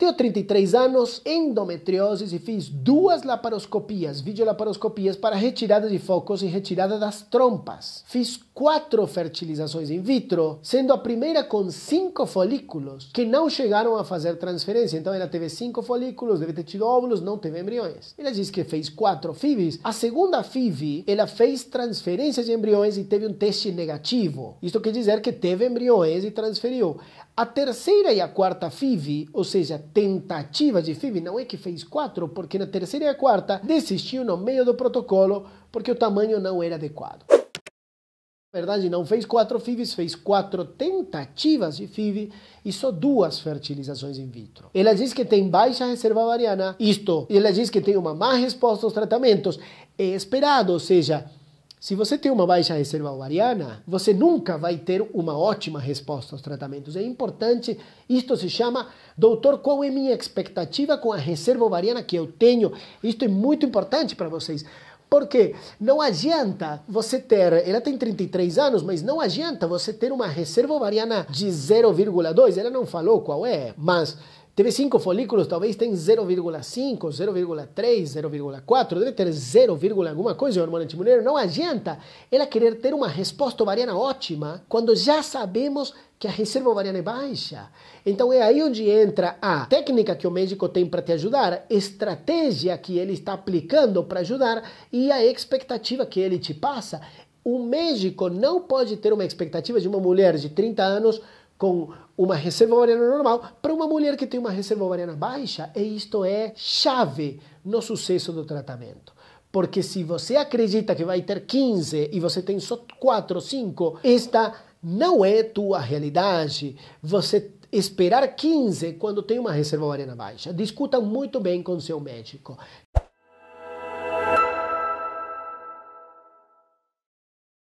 Tenho 33 anos, endometriose e fiz duas laparoscopias, videolaparoscopias para retirada de focos e retirada das trompas. Fiz quatro fertilizações in vitro, sendo a primeira com cinco folículos que não chegaram a fazer transferência. Então ela teve cinco folículos, deve ter tido óvulos, não teve embriões. Ela diz que fez quatro FIVs. A segunda FIV, ela fez transferência de embriões e teve um teste negativo. Isto quer dizer que teve embriões e transferiu. A terceira e a quarta FIV, ou seja, tentativas de FIB, não é que fez quatro, porque na terceira e a quarta desistiu no meio do protocolo porque o tamanho não era adequado. Na verdade, não fez quatro FIVs, fez quatro tentativas de FIV e só duas fertilizações in vitro. Ela diz que tem baixa reserva ovariana, isto, ela diz que tem uma má resposta aos tratamentos, é esperado, ou seja, se você tem uma baixa reserva ovariana, você nunca vai ter uma ótima resposta aos tratamentos. É importante, isto se chama, doutor, qual é minha expectativa com a reserva ovariana que eu tenho? Isto é muito importante para vocês. Porque não adianta você ter, ela tem 33 anos, mas não adianta você ter uma reserva ovariana de 0,2, ela não falou qual é, mas Teve 5 folículos, talvez tem 0,5, 0,3, 0,4, deve ter 0, alguma coisa o hormônio antimulher. Não adianta ela querer ter uma resposta ovariana ótima quando já sabemos que a reserva ovariana é baixa. Então é aí onde entra a técnica que o médico tem para te ajudar, estratégia que ele está aplicando para ajudar e a expectativa que ele te passa. O médico não pode ter uma expectativa de uma mulher de 30 anos com uma reserva ovariana normal, para uma mulher que tem uma reserva ovariana baixa, e isto é chave no sucesso do tratamento. Porque se você acredita que vai ter 15 e você tem só 4, 5, esta não é tua realidade. Você esperar 15 quando tem uma reserva ovariana baixa. Discuta muito bem com seu médico.